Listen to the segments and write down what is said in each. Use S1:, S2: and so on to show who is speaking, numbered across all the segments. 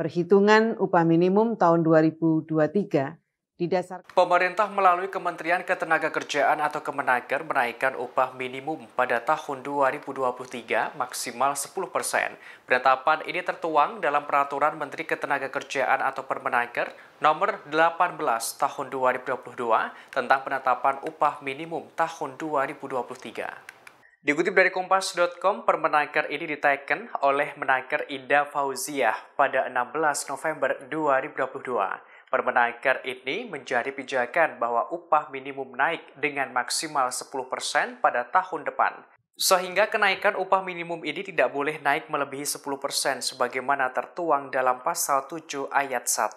S1: Perhitungan upah minimum tahun 2023 didasarkan
S2: Pemerintah melalui Kementerian Ketenagakerjaan atau Kemenaker menaikkan upah minimum pada tahun 2023 maksimal 10 persen. Penetapan ini tertuang dalam Peraturan Menteri Ketenagakerjaan atau Permenaker Nomor 18 Tahun 2022 tentang penetapan upah minimum tahun 2023. Dikutip dari Kompas.com, permenaker ini diteken oleh menaker Ida Fauziah pada 16 November 2022. Permenaker ini menjadi pijakan bahwa upah minimum naik dengan maksimal 10% pada tahun depan. Sehingga kenaikan upah minimum ini tidak boleh naik melebihi 10% sebagaimana tertuang dalam pasal 7 ayat 1.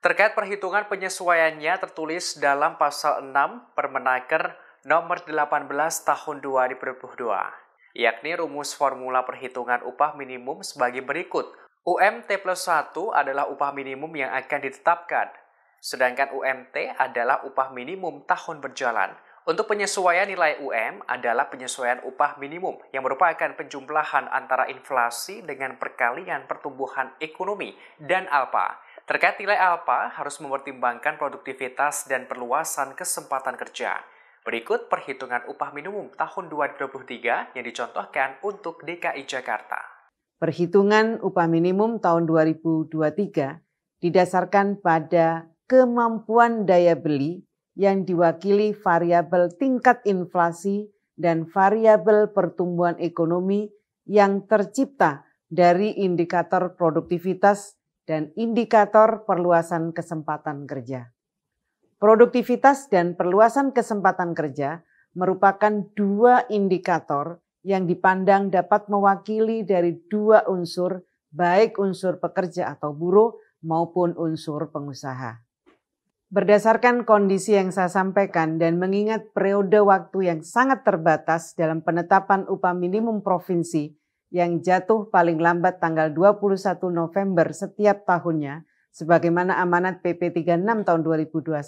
S2: Terkait perhitungan penyesuaiannya tertulis dalam pasal 6 Permenaker nomor 18 tahun 2022, yakni rumus formula perhitungan upah minimum sebagai berikut. UMT plus 1 adalah upah minimum yang akan ditetapkan, sedangkan UMT adalah upah minimum tahun berjalan. Untuk penyesuaian nilai UM adalah penyesuaian upah minimum yang merupakan penjumlahan antara inflasi dengan perkalian pertumbuhan ekonomi dan alpa. Terkait nilai alpa harus mempertimbangkan produktivitas dan perluasan kesempatan kerja. Berikut perhitungan upah minimum tahun 2023 yang dicontohkan untuk DKI Jakarta.
S1: Perhitungan upah minimum tahun 2023 didasarkan pada kemampuan daya beli yang diwakili variabel tingkat inflasi dan variabel pertumbuhan ekonomi yang tercipta dari indikator produktivitas dan indikator perluasan kesempatan kerja. Produktivitas dan perluasan kesempatan kerja merupakan dua indikator yang dipandang dapat mewakili dari dua unsur, baik unsur pekerja atau buruh maupun unsur pengusaha. Berdasarkan kondisi yang saya sampaikan dan mengingat periode waktu yang sangat terbatas dalam penetapan upah minimum provinsi yang jatuh paling lambat tanggal 21 November setiap tahunnya, Sebagaimana amanat PP 36 tahun 2021,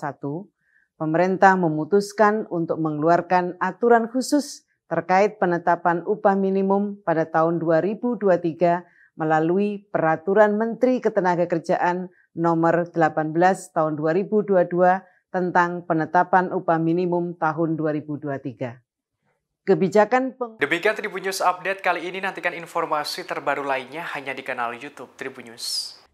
S1: pemerintah memutuskan untuk mengeluarkan aturan khusus terkait penetapan upah minimum pada tahun 2023 melalui Peraturan Menteri Ketenagakerjaan Nomor 18 Tahun 2022 tentang penetapan upah minimum tahun 2023 kebijakan peng...
S2: Demikian Tribun News Update kali ini nantikan informasi terbaru lainnya hanya di kanal YouTube Tribun News.